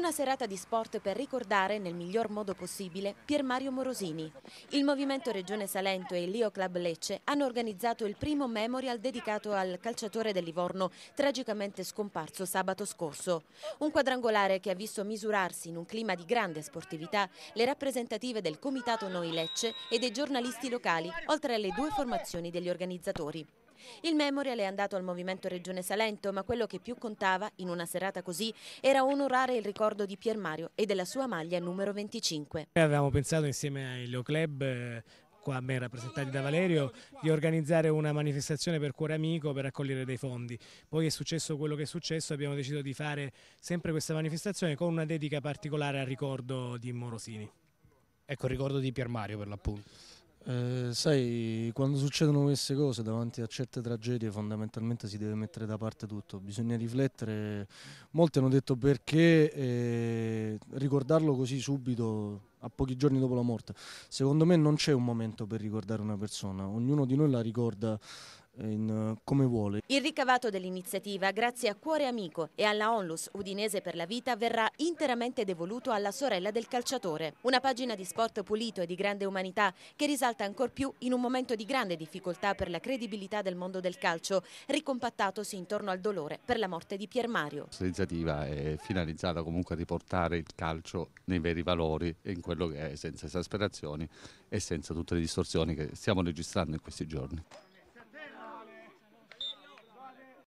Una serata di sport per ricordare nel miglior modo possibile Pier Mario Morosini. Il Movimento Regione Salento e il Lio Club Lecce hanno organizzato il primo memorial dedicato al calciatore del Livorno, tragicamente scomparso sabato scorso. Un quadrangolare che ha visto misurarsi in un clima di grande sportività le rappresentative del Comitato Noi Lecce e dei giornalisti locali, oltre alle due formazioni degli organizzatori. Il memorial è andato al Movimento Regione Salento, ma quello che più contava, in una serata così, era onorare il ricordo di Pier Mario e della sua maglia numero 25. Noi avevamo pensato insieme ai Leo Club eh, qua a me rappresentati da Valerio, di organizzare una manifestazione per Cuore Amico per raccogliere dei fondi. Poi è successo quello che è successo, abbiamo deciso di fare sempre questa manifestazione con una dedica particolare al ricordo di Morosini. Ecco, il ricordo di Pier Mario per l'appunto. Eh, sai, quando succedono queste cose davanti a certe tragedie fondamentalmente si deve mettere da parte tutto, bisogna riflettere, molti hanno detto perché eh, ricordarlo così subito a pochi giorni dopo la morte, secondo me non c'è un momento per ricordare una persona, ognuno di noi la ricorda in, eh, come vuole. Il ricavato dell'iniziativa, grazie a Cuore Amico e alla Onlus Udinese per la Vita, verrà interamente devoluto alla sorella del calciatore. Una pagina di sport pulito e di grande umanità che risalta ancor più in un momento di grande difficoltà per la credibilità del mondo del calcio, ricompattatosi intorno al dolore per la morte di Pier Mario. Questa iniziativa è finalizzata comunque a riportare il calcio nei veri valori e in quello che è senza esasperazioni e senza tutte le distorsioni che stiamo registrando in questi giorni.